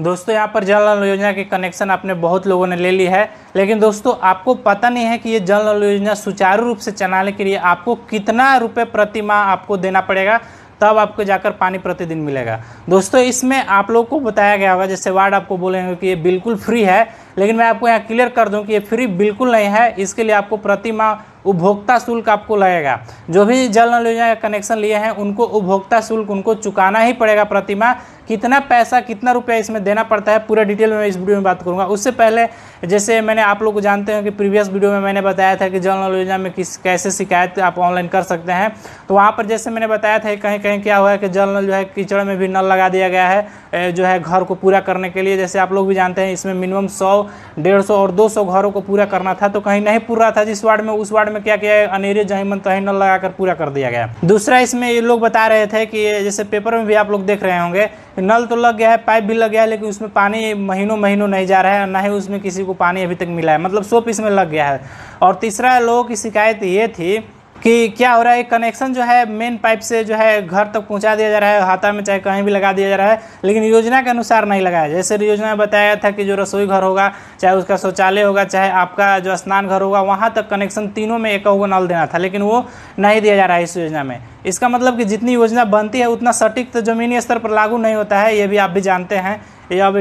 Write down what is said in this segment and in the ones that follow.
दोस्तों यहाँ पर जल नल योजना के कनेक्शन आपने बहुत लोगों ने ले ली है लेकिन दोस्तों आपको पता नहीं है कि ये जल नल योजना सुचारू रूप से चलाने के लिए आपको कितना रुपये प्रति माह आपको देना पड़ेगा तब आपको जाकर पानी प्रतिदिन मिलेगा दोस्तों इसमें आप लोग को बताया गया होगा जैसे वार्ड आपको बोलेंगे कि ये बिल्कुल फ्री है लेकिन मैं आपको यहाँ क्लियर कर दूँ कि ये फ्री बिल्कुल नहीं है इसके लिए आपको प्रति माह उपभोक्ता शुल्क आपको लगेगा जो भी जल नल योजना का कनेक्शन लिए हैं उनको उपभोक्ता शुल्क उनको चुकाना ही पड़ेगा प्रति माह कितना पैसा कितना रुपया इसमें देना पड़ता है पूरा डिटेल में इस वीडियो में बात करूंगा उससे पहले जैसे मैंने आप लोग को जानते हैं कि प्रीवियस वीडियो में मैंने बताया था कि जल नल योजना में किस कैसे शिकायत आप ऑनलाइन कर सकते हैं तो वहाँ पर जैसे मैंने बताया था कहीं कहीं क्या हुआ है कि जल नल जो है कीचड़ में भी नल लगा दिया गया है जो है घर को पूरा करने के लिए जैसे आप लोग भी जानते हैं इसमें मिनिमम सौ डेढ़ सौ और दो सौ घरों को पूरा करना था तो कहीं नहीं पूरा था जिस वार्ड में उस वार्ड में क्या किया अनेरे जहीमन तही नल लगाकर पूरा कर दिया गया दूसरा इसमें ये लोग बता रहे थे कि जैसे पेपर में भी आप लोग देख रहे होंगे नल तो लग गया है पाइप भी लग गया है लेकिन उसमें पानी महीनों महीनों नहीं जा रहा है ना ही उसमें किसी को पानी अभी तक मिला है मतलब सोप पीस में लग गया है और तीसरा लोगों की शिकायत ये थी कि क्या हो रहा है कनेक्शन जो है मेन पाइप से जो है घर तक पहुंचा दिया जा रहा है हाथा में चाहे कहीं भी लगा दिया जा रहा है लेकिन योजना के अनुसार नहीं लगाया जैसे योजना में बताया था कि जो रसोई घर होगा चाहे उसका शौचालय होगा चाहे आपका जो स्नान घर होगा वहाँ तक कनेक्शन तीनों में एक हो नल देना था लेकिन वो नहीं दिया जा रहा है इस योजना में इसका मतलब कि जितनी योजना बनती है उतना सटीक तो जमीनी स्तर पर लागू नहीं होता है ये भी आप भी जानते हैं अब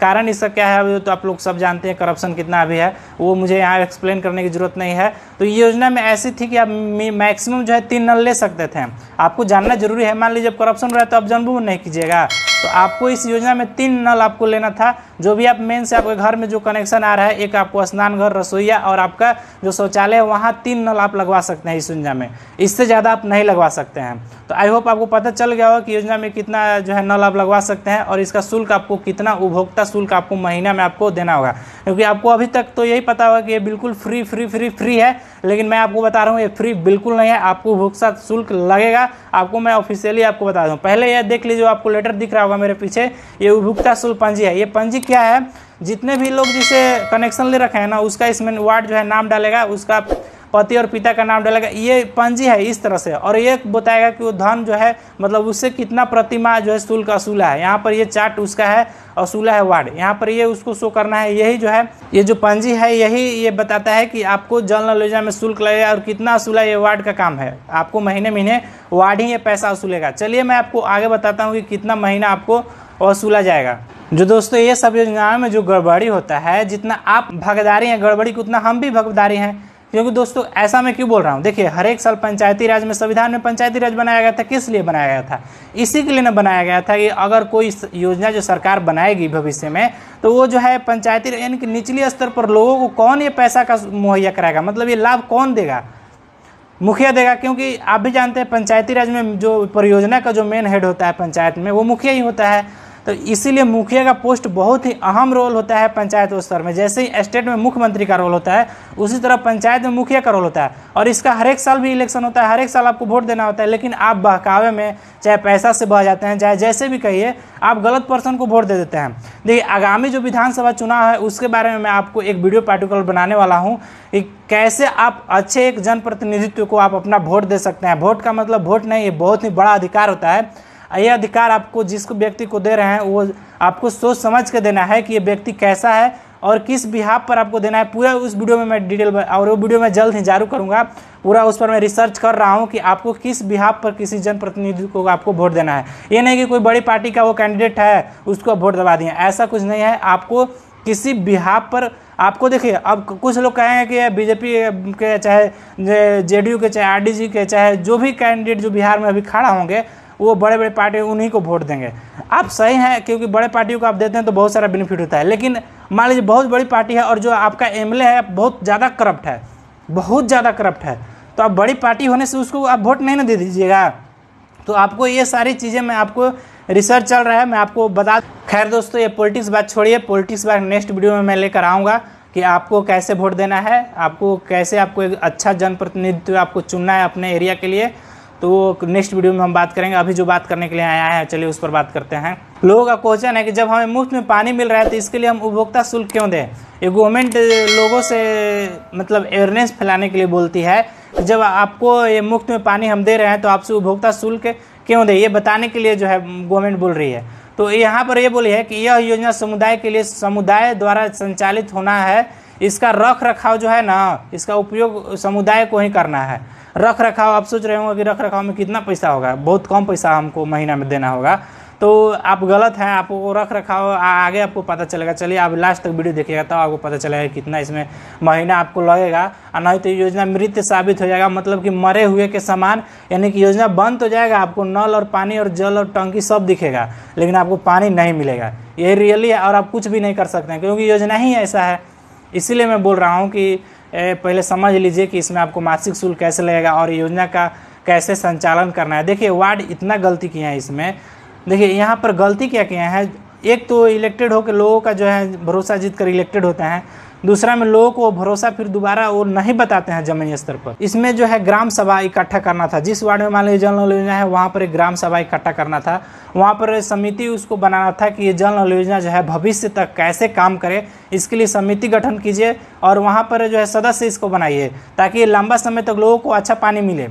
कारण इसका क्या है अभी तो आप लोग सब जानते हैं करप्शन कितना अभी है वो मुझे यहाँ एक्सप्लेन करने की ज़रूरत नहीं है तो ये योजना में ऐसी थी कि आप मैक्सिमम जो है तीन नल ले सकते थे आपको जानना जरूरी है मान लीजिए जब करप्शन रहा है तो आप जनबू नहीं कीजिएगा तो आपको इस योजना में तीन नल आपको लेना था जो भी आप मेन से आपके घर में जो कनेक्शन आ रहा है एक आपको स्नान घर रसोईया और आपका जो शौचालय है वहाँ तीन नल आप लगवा सकते हैं इस योजना में इससे ज़्यादा आप नहीं लगवा सकते हैं तो आई होप आपको पता चल गया होगा कि योजना में कितना जो है नल आप लगवा सकते हैं और इसका शुल्क आपको कितना उपभोक्ता शुल्क आपको महीना में आपको देना होगा क्योंकि आपको अभी तक तो यही पता होगा कि ये बिल्कुल फ्री फ्री फ्री फ्री है लेकिन मैं आपको बता रहा हूँ ये फ्री बिल्कुल नहीं है आपको उपभोक्ता शुल्क लगेगा आपको मैं ऑफिशियली आपको बता दूँ पहले यह देख लीजिए आपको लेटर दिख रहा होगा मेरे पीछे ये उपभोक्ता शुल्क पंजी है ये पंजी क्या है जितने भी लोग जिसे कनेक्शन ले रखे हैं ना उसका इसमें वार्ड जो है नाम डालेगा उसका पति और पिता का नाम डालेगा ये पंजी है इस तरह से और ये बताएगा कि वो धन जो है मतलब उससे कितना प्रतिमा जो है शुल्क असूला है यहाँ पर ये चार्ट उसका है असूला है वार्ड यहाँ पर ये उसको शो करना है यही जो है ये जो पंजी है यही ये बताता है कि आपको जल नलोजा में शुल्क लगेगा और कितना असूला ये वार्ड का काम है आपको महीने महीने वार्ड ही ये पैसा असूलेगा चलिए मैं आपको आगे बताता हूँ कि कितना महीना आपको वसूला जाएगा जो दोस्तों ये सब योजनाओं में जो गड़बड़ी होता है जितना आप भागीदारी हैं गड़बड़ी की उतना हम भी भागीदारी हैं क्योंकि दोस्तों ऐसा मैं क्यों बोल रहा हूँ देखिए हर एक साल पंचायती राज में संविधान में पंचायती राज बनाया गया था किस लिए बनाया गया था इसी के लिए ना बनाया गया था कि अगर कोई योजना जो सरकार बनाएगी भविष्य में तो वो जो है पंचायती यानी कि निचले स्तर पर लोगों को कौन ये पैसा का मुहैया कराएगा मतलब ये लाभ कौन देगा मुखिया देगा क्योंकि आप भी जानते हैं पंचायती राज में जो परियोजना का जो मेन हेड होता है पंचायत में वो मुखिया ही होता है तो इसीलिए मुखिया का पोस्ट बहुत ही अहम रोल होता है पंचायत स्तर में जैसे ही स्टेट में मुख्यमंत्री का रोल होता है उसी तरह पंचायत में मुखिया का रोल होता है और इसका हर एक साल भी इलेक्शन होता है हर एक साल आपको वोट देना होता है लेकिन आप बहकावे में चाहे पैसा से बह जाते हैं चाहे जैसे भी कहिए आप गलत पर्सन को वोट दे देते हैं देखिए आगामी जो विधानसभा चुनाव है उसके बारे में मैं आपको एक वीडियो पार्टिकुलर बनाने वाला हूँ कि कैसे आप अच्छे एक जनप्रतिनिधित्व को आप अपना वोट दे सकते हैं वोट का मतलब वोट नहीं ये बहुत ही बड़ा अधिकार होता है यह अधिकार आपको जिस व्यक्ति को दे रहे हैं वो आपको सोच समझ के देना है कि ये व्यक्ति कैसा है और किस बिहाब पर आपको देना है पूरा उस वीडियो में मैं डिटेल और वो वीडियो मैं जल्द ही जारू करूँगा पूरा उस पर मैं रिसर्च कर रहा हूँ कि आपको किस बिहाब पर किसी जनप्रतिनिधि को आपको वोट देना है ये नहीं कि कोई बड़ी पार्टी का वो कैंडिडेट है उसको वोट दबा दिए ऐसा कुछ नहीं है आपको किसी बिहाब पर आपको देखिए अब कुछ लोग कहेंगे कि बीजेपी के चाहे जेडीयू के चाहे आरडीजी के चाहे जो भी कैंडिडेट जो बिहार में अभी खड़ा होंगे वो बड़े बड़े पार्टी उन्हीं को वोट देंगे आप सही हैं क्योंकि बड़े पार्टियों को आप देते हैं तो बहुत सारा बेनिफिट होता है लेकिन मान लीजिए बहुत बड़ी पार्टी है और जो आपका एम है बहुत ज़्यादा करप्ट है बहुत ज़्यादा करप्ट है तो आप बड़ी पार्टी होने से उसको आप वोट नहीं ना दे दीजिएगा तो आपको ये सारी चीज़ें मैं आपको रिसर्च चल रहा है मैं आपको बता खैर दोस्तों ये पॉलिटिक्स बात छोड़िए पॉलिटिक्स बात नेक्स्ट वीडियो में मैं लेकर आऊँगा कि आपको कैसे वोट देना है आपको कैसे आपको एक अच्छा जनप्रतिनिधित्व आपको चुनना है अपने एरिया के लिए तो वो नेक्स्ट वीडियो में हम बात करेंगे अभी जो बात करने के लिए आया है चलिए उस पर बात करते हैं लोगों का क्वेश्चन है कि जब हमें मुफ्त में पानी मिल रहा है तो इसके लिए हम उपभोक्ता शुल्क क्यों दें ये गवर्नमेंट लोगों से मतलब अवेयरनेस फैलाने के लिए बोलती है जब आपको ये मुफ्त में पानी हम दे रहे हैं तो आपसे उपभोक्ता शुल्क क्यों दें ये बताने के लिए जो है गवर्नमेंट बोल रही है तो यहाँ पर ये बोली है कि यह योजना समुदाय के लिए समुदाय द्वारा संचालित होना है इसका रख रखाव जो है ना इसका उपयोग समुदाय को ही करना है रख रखाव आप सोच रहे होंगे कि रख रखाव में कितना पैसा होगा बहुत कम पैसा हमको महीना में देना होगा तो आप गलत हैं आप रख रखाव आगे आपको पता चलेगा चलिए आप लास्ट तक वीडियो देखिएगा तब तो आपको पता चलेगा कितना इसमें महीना आपको लगेगा और नहीं तो योजना मृत साबित हो जाएगा मतलब कि मरे हुए के समान यानी कि योजना बंद तो जाएगा आपको नल और पानी और जल और टंकी सब दिखेगा लेकिन आपको पानी नहीं मिलेगा ये रियली है और आप कुछ भी नहीं कर सकते हैं क्योंकि योजना ही ऐसा है इसीलिए मैं बोल रहा हूँ कि पहले समझ लीजिए कि इसमें आपको मासिक शुल्क कैसे लगेगा और योजना का कैसे संचालन करना है देखिए वार्ड इतना गलती किया है इसमें देखिए यहाँ पर गलती क्या किया है एक तो इलेक्टेड होकर लोगों का जो है भरोसा जीत कर इलेक्टेड होते हैं दूसरा में लोगों को भरोसा फिर दोबारा वो नहीं बताते हैं जमीनी स्तर पर इसमें जो है ग्राम सभा इकट्ठा करना था जिस वार्ड में मान लीजिए जल नल योजना है वहाँ पर एक ग्राम सभा इकट्ठा करना था वहाँ पर समिति उसको बनाना था कि ये जल नल योजना जो है भविष्य तक कैसे काम करे इसके लिए समिति गठन कीजिए और वहाँ पर जो है सदस्य इसको बनाइए ताकि लंबा समय तक लोगों को अच्छा पानी मिले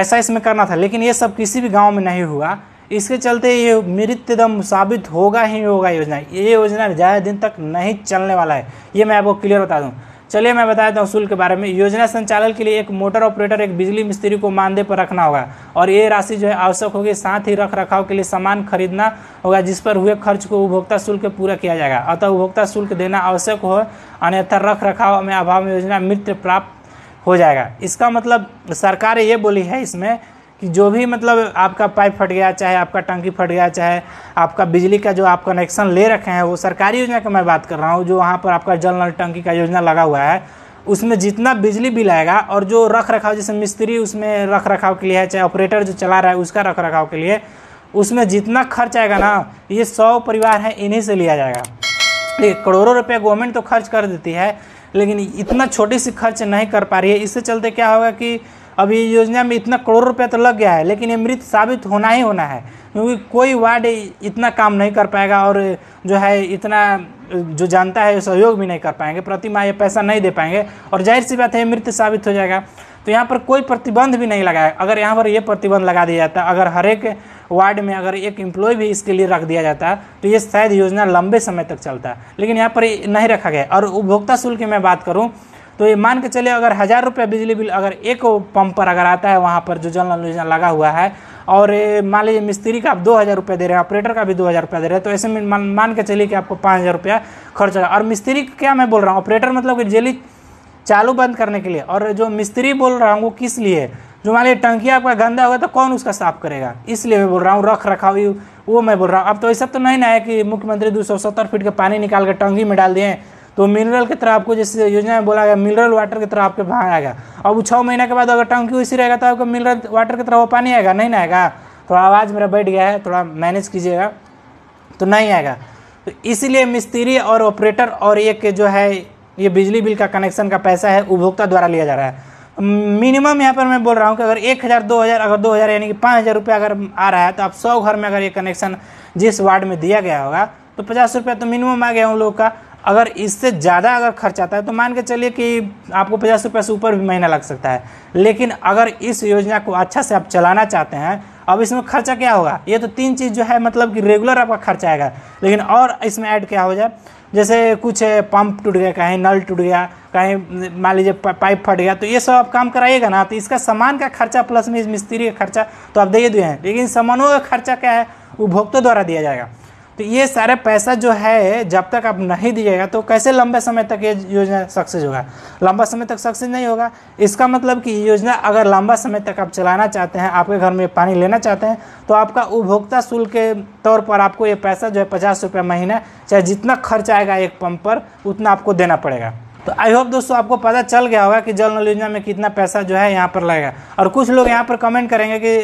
ऐसा इसमें करना था लेकिन ये सब किसी भी गाँव में नहीं हुआ इसके चलते ये मृत्युदम साबित होगा ही होगा योजना ये योजना ज़्यादा दिन तक नहीं चलने वाला है ये मैं आपको क्लियर बता दूँ चलिए मैं बताता हूँ शुल्क के बारे में योजना संचालन के लिए एक मोटर ऑपरेटर एक बिजली मिस्त्री को मानदेय पर रखना होगा और ये राशि जो है आवश्यक होगी साथ ही रख रखाव के लिए सामान खरीदना होगा जिस पर हुए खर्च को उपभोक्ता शुल्क पूरा किया जाएगा अतः उपभोक्ता शुल्क देना आवश्यक हो अन्यथा रख रखाव में अभाव में योजना मृत्यु प्राप्त हो जाएगा इसका मतलब सरकार ये बोली है इसमें कि जो भी मतलब आपका पाइप फट गया चाहे आपका टंकी फट गया चाहे आपका बिजली का जो आप कनेक्शन ले रखे हैं वो सरकारी योजना की मैं बात कर रहा हूँ जो वहाँ पर आपका जल नल टंकी का योजना लगा हुआ है उसमें जितना बिजली बिल आएगा और जो रख रखाव जैसे मिस्त्री उसमें रख रखाव के लिए है चाहे ऑपरेटर जो चला रहा है उसका रख रखाव के लिए उसमें जितना खर्च आएगा ना ये सौ परिवार है इन्हीं से लिया जाएगा देखिए करोड़ों रुपये गवर्नमेंट तो खर्च कर देती है लेकिन इतना छोटी सी खर्च नहीं कर पा रही है इससे चलते क्या होगा कि अब ये योजना में इतना करोड़ रुपया तो लग गया है लेकिन ये मृत साबित होना ही होना है क्योंकि कोई वार्ड इतना काम नहीं कर पाएगा और जो है इतना जो जानता है सहयोग भी नहीं कर पाएंगे प्रति माह ये पैसा नहीं दे पाएंगे और जाहिर सी बात है मृत साबित हो जाएगा तो यहाँ पर कोई प्रतिबंध भी नहीं लगाया अगर यहाँ पर ये प्रतिबंध लगा दिया जाता अगर हर एक वार्ड में अगर एक एम्प्लॉय भी इसके लिए रख दिया जाता तो ये शायद योजना लंबे समय तक चलता लेकिन यहाँ पर नहीं रखा गया और उपभोक्ता शुल्क की मैं बात करूँ तो ये मान के चले अगर हज़ार रुपये बिजली बिल अगर एक पंप पर अगर आता है वहाँ पर जो जल नल योजना लगा हुआ है और मान लीजिए मिस्त्री का आप दो हज़ार रुपये दे रहे हैं ऑपरेटर का भी दो हज़ार रुपया दे रहे हैं तो ऐसे में मान मान के चलिए कि आपको पाँच हज़ार रुपया खर्च होगा और मिस्त्री क्या मैं बोल रहा हूँ ऑपरेटर मतलब कि जेली चालू बंद करने के लिए और जो मिस्त्री बोल रहा हूँ वो किस लिए जो मान लीजिए टंकी आपका गंदा होगा तो कौन उसका साफ करेगा इसलिए मैं बोल रहा हूँ रख रखाव वो मैं बोल रहा हूँ अब तो ऐसा तो नहीं ना है कि मुख्यमंत्री दो सौ सत्तर फीट का पानी निकाल कर टंकी में डाल दिए तो मिनरल की तरह आपको जैसे योजना में बोला गया मिनरल वाटर की तरह आपके वहाँ आएगा अब वो छः महीने के बाद अगर टंकी उसी रहेगा तो आपको मिनरल वाटर की तरह वो पानी आएगा नहीं ना आएगा थोड़ा आवाज़ मेरा बैठ गया है थोड़ा मैनेज कीजिएगा तो नहीं आएगा तो इसीलिए मिस्त्री और ऑपरेटर और एक जो है ये बिजली बिल का कनेक्शन का पैसा है उपभोक्ता द्वारा लिया जा रहा है मिनिमम यहाँ पर मैं बोल रहा हूँ कि अगर एक हज़ार दो हज़ार अगर दो हज़ार यानी कि पाँच हज़ार रुपये अगर आ रहा है तो आप सौ घर में अगर ये कनेक्शन जिस वार्ड में दिया गया होगा तो पचास रुपया तो मिनिमम आ गया उन लोगों का अगर इससे ज़्यादा अगर खर्च आता है तो मान के चलिए कि आपको पचास रुपये से ऊपर भी महीना लग सकता है लेकिन अगर इस योजना को अच्छा से आप चलाना चाहते हैं अब इसमें खर्चा क्या होगा ये तो तीन चीज़ जो है मतलब कि रेगुलर आपका खर्चा आएगा लेकिन और इसमें ऐड क्या हो जाए जैसे कुछ पंप टूट गया कहीं नल टूट गया कहीं मान लीजिए पाइप फट गया तो ये सब आप काम कराइएगा ना तो इसका सामान का खर्चा प्लस में इस मिस्त्री का खर्चा तो आप दे दिए हैं लेकिन सामानों का खर्चा क्या है उपभोक्ता द्वारा दिया जाएगा तो ये सारा पैसा जो है जब तक आप नहीं दिएगा तो कैसे लंबे समय तक ये योजना सक्सेस होगा लंबा समय तक सक्सेस नहीं होगा इसका मतलब कि योजना अगर लंबा समय तक आप चलाना चाहते हैं आपके घर में पानी लेना चाहते हैं तो आपका उपभोक्ता शुल्क के तौर पर आपको ये पैसा जो है पचास रुपये महीना चाहे जितना खर्च आएगा एक पंप पर उतना आपको देना पड़ेगा तो आई होप दोस्तों आपको पता चल गया होगा कि जल नल योजना में कितना पैसा जो है यहाँ पर लगेगा और कुछ लोग यहाँ पर कमेंट करेंगे कि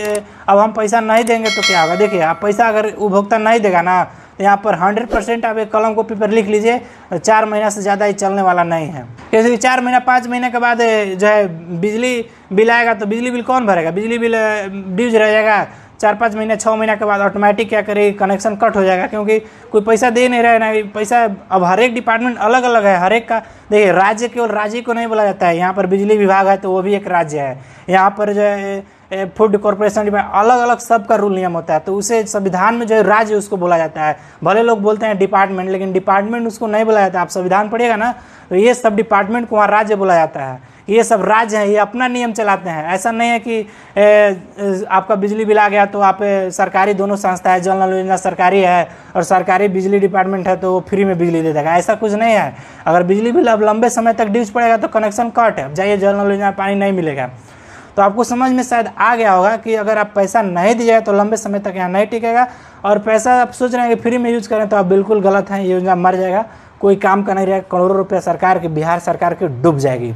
अब हम पैसा नहीं देंगे तो क्या होगा देखिए आप पैसा अगर उपभोक्ता नहीं देगा ना यहाँ पर हंड्रेड परसेंट आप एक कलम कॉपी पर लिख लीजिए चार महीना से ज़्यादा ही चलने वाला नहीं है इसलिए चार महीना पाँच महीने के बाद जो है बिजली बिल आएगा तो बिजली बिल कौन भरेगा बिजली बिल ड्यूज रह जाएगा चार पाँच महीने छः महीना के बाद ऑटोमेटिक क्या करेगी कनेक्शन कट हो जाएगा क्योंकि कोई पैसा दे नहीं रहा है ना पैसा अब हर एक डिपार्टमेंट अलग अलग है हर एक का देखिए राज्य केवल राज्य को नहीं बोला जाता है यहाँ पर बिजली विभाग है तो वो भी एक राज्य है यहाँ पर जो है फूड कॉरपोरेशन में अलग अलग सब का रूल नियम होता है तो उसे संविधान में जो है राज्य उसको बोला जाता है भले लोग बोलते हैं डिपार्टमेंट लेकिन डिपार्टमेंट उसको नहीं बोला जाता आप संविधान पढ़िएगा ना तो ये सब डिपार्टमेंट को वहाँ राज्य बोला जाता है ये सब राज्य हैं ये अपना नियम चलाते हैं ऐसा नहीं है कि ए, आपका बिजली बिल आ गया तो आप सरकारी दोनों संस्था है जल नल योजना सरकारी है और सरकारी बिजली डिपार्टमेंट है तो वो फ्री में बिजली दे देगा ऐसा कुछ नहीं है अगर बिजली बिल अब लंबे समय तक ड्यूज पड़ेगा तो कनेक्शन कट है जाइए जल नल योजना पानी नहीं मिलेगा तो आपको समझ में शायद आ गया होगा कि अगर आप पैसा नहीं दिया तो लंबे समय तक यहाँ नहीं टिकेगा और पैसा आप सोच रहे हैं कि फ्री में यूज़ करें तो आप बिल्कुल गलत हैं योजना मर जाएगा कोई काम का नहीं रहेगा करोड़ों रुपया सरकार की बिहार सरकार की डूब जाएगी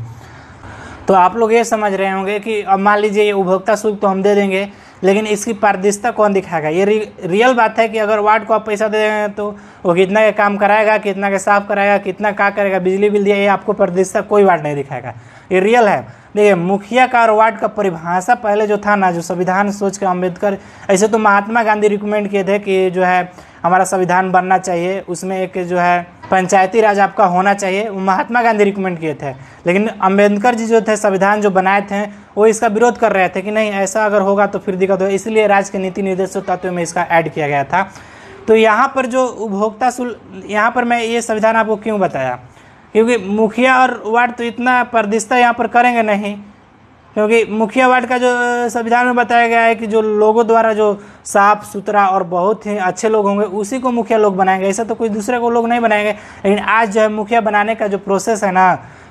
तो आप लोग ये समझ रहे होंगे कि अब मान लीजिए ये उपभोक्ता शुल्क तो हम दे देंगे लेकिन इसकी पारदर्शिता कौन दिखाएगा ये रियल बात है कि अगर वार्ड को आप पैसा दे देंगे तो वो कितना का काम कराएगा कितना का साफ कराएगा कितना का करेगा बिजली बिल दिया ये आपको पारदर्शिता कोई वार्ड नहीं दिखाएगा ये रियल है देखिए मुखिया वार्ड का परिभाषा पहले जो था ना जो संविधान सोच के अम्बेडकर ऐसे तो महात्मा गांधी रिकमेंड किए थे कि जो है हमारा संविधान बनना चाहिए उसमें एक जो है पंचायती राज आपका होना चाहिए वो महात्मा गांधी रिकमेंड किए थे लेकिन अम्बेडकर जी जो थे संविधान जो बनाए थे वो इसका विरोध कर रहे थे कि नहीं ऐसा अगर होगा तो फिर दिक्कत होगा इसलिए राज्य के नीति निर्देशक तत्व में इसका ऐड किया गया था तो यहाँ पर जो उपभोक्ता शुल्क यहाँ पर मैं ये संविधान आपको क्यों बताया क्योंकि मुखिया और वार्ड तो इतना परदिस्ता यहाँ पर करेंगे नहीं क्योंकि मुखिया वार्ड का जो संविधान में बताया गया है कि जो लोगों द्वारा जो साफ सुथरा और बहुत ही अच्छे लोग होंगे उसी को मुखिया लोग बनाएंगे ऐसा तो कोई दूसरे को लोग नहीं बनाएंगे लेकिन आज जो है मुखिया बनाने का जो प्रोसेस है ना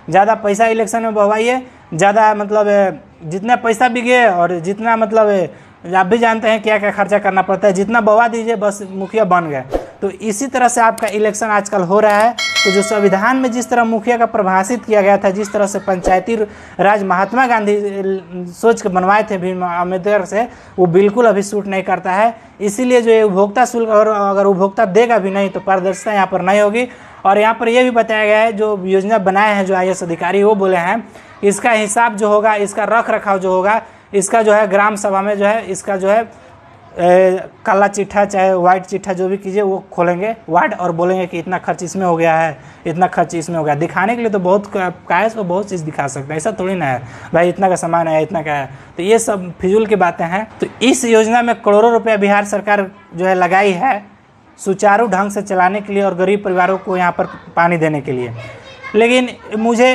ज़्यादा पैसा इलेक्शन में बहवाइए ज़्यादा मतलब जितना पैसा बिगे और जितना मतलब आप भी जानते हैं क्या क्या खर्चा करना पड़ता है जितना बवा दीजिए बस मुखिया बन गए तो इसी तरह से आपका इलेक्शन आजकल हो रहा है तो जो संविधान में जिस तरह मुखिया का प्रभाषित किया गया था जिस तरह से पंचायती राज महात्मा गांधी सोच के बनवाए थे भीम अम्बेडकर से वो बिल्कुल अभी सूट नहीं करता है इसीलिए जो ये उपभोक्ता शुल्क और अगर उपभोक्ता देगा भी नहीं तो पारदर्शिता यहाँ पर नहीं होगी और यहाँ पर यह भी बताया गया है जो योजना बनाए हैं जो आई अधिकारी वो बोले हैं इसका हिसाब जो होगा इसका रख रखाव जो होगा इसका जो है ग्राम सभा में जो है इसका जो है ए, काला चिट्ठा चाहे व्हाइट चिट्ठा जो भी कीजिए वो खोलेंगे वार्ड और बोलेंगे कि इतना खर्च इसमें हो गया है इतना खर्च इसमें हो गया दिखाने के लिए तो बहुत कायस को बहुत चीज़ दिखा सकते हैं ऐसा थोड़ी ना है भाई इतना का सामान है इतना का है तो ये सब फिजूल की बातें हैं तो इस योजना में करोड़ों रुपया बिहार सरकार जो है लगाई है सुचारू ढंग से चलाने के लिए और गरीब परिवारों को यहाँ पर पानी देने के लिए लेकिन मुझे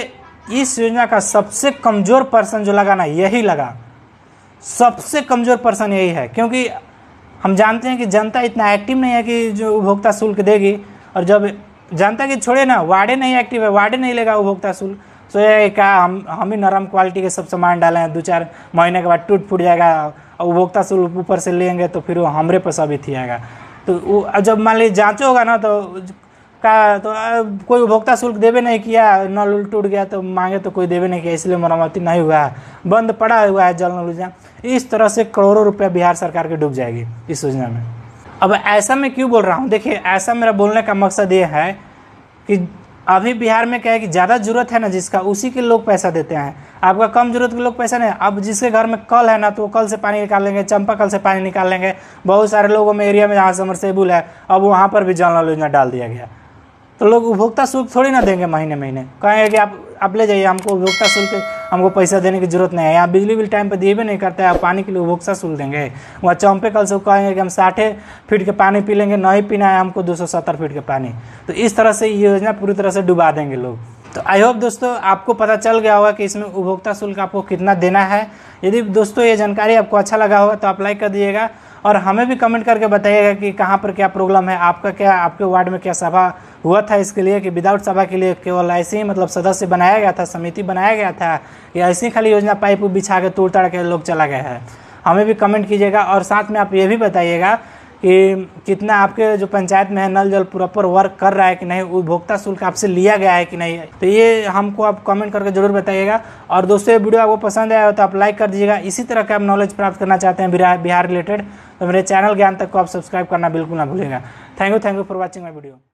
इस योजना का सबसे कमज़ोर पर्सन जो लगा ना यही लगा सबसे कमज़ोर पर्सन यही है क्योंकि हम जानते हैं कि जनता इतना एक्टिव नहीं है कि जो उपभोक्ता शुल्क देगी और जब जनता की छोड़े ना वार्डे नहीं एक्टिव है वार्डे नहीं लेगा उपभोक्ता शुल्क तो ये क्या हम हम ही नरम क्वालिटी के सब सामान डाले हैं दो चार महीने के बाद टूट फूट जाएगा और उपभोक्ता शुल्क ऊपर से लेंगे तो फिर वो हमरे पर थी आएगा तो वो जब मान लीजिए जाँचो होगा ना तो का तो कोई उपभोक्ता शुल्क देवे नहीं किया नल उल टूट गया तो मांगे तो कोई देवे नहीं किया इसलिए मरम्मति नहीं हुआ बंद पड़ा हुआ है जल नल योजना इस तरह से करोड़ों रुपया बिहार सरकार की डूब जाएगी इस योजना में अब ऐसा मैं क्यों बोल रहा हूँ देखिए ऐसा मेरा बोलने का मकसद ये है कि अभी बिहार में क्या है कि ज़्यादा जरूरत है ना जिसका उसी के लोग पैसा देते हैं आपका कम जरूरत के लोग पैसा नहीं अब जिसके घर में कल है ना तो वो कल से पानी निकाल लेंगे चंपा कल से पानी निकाल लेंगे बहुत सारे लोगों में एरिया में जहाँ समरसेबुल है अब वहाँ पर भी जल नल योजना डाल दिया गया तो लोग उपभोक्ता शुल्क थोड़ी ना देंगे महीने महीने कहेंगे कि आप आप ले जाइए हमको उपभोक्ता शुल्क हमको पैसा देने की जरूरत नहीं है यहाँ बिजली बिल टाइम पर दिए भी नहीं करता है आप पानी के लिए उपभोक्ता शुल्क देंगे वहाँ चौंपे कल से कहेंगे कि हम साठे फीट के पानी पी लेंगे नहीं पीना है हमको दो फीट के पानी तो इस तरह से ये योजना पूरी तरह से डुबा देंगे लोग तो आई होप दोस्तों आपको पता चल गया होगा कि इसमें उपभोक्ता शुल्क आपको कितना देना है यदि दोस्तों ये जानकारी आपको अच्छा लगा होगा तो आप लाइक कर दिएगा और हमें भी कमेंट करके बताइएगा कि कहाँ पर क्या प्रॉब्लम है आपका क्या आपके वार्ड में क्या सभा हुआ था इसके लिए कि विदाउट सभा के लिए केवल ऐसे ही मतलब सदस्य बनाया गया था समिति बनाया गया था या ऐसी खाली योजना पाइप बिछा के तोड़ताड़ के लोग चला गया है हमें भी कमेंट कीजिएगा और साथ में आप ये भी बताइएगा कि कितना आपके जो पंचायत में है नल जल प्रॉपर वर्क कर रहा है कि नहीं उपभोक्ता शुल्क आपसे लिया गया है कि नहीं तो ये हमको आप कमेंट करके जरूर बताइएगा और दोस्तों ये वीडियो आपको पसंद आया हो तो आप लाइक कर दीजिएगा इसी तरह का आप नॉलेज प्राप्त करना चाहते हैं बिहार बिहार रिलेटेड तो मेरे चैनल ज्ञान तक को आप सब्सक्राइब करना बिल्कुल ना भूलेगा thank you thank you for watching my video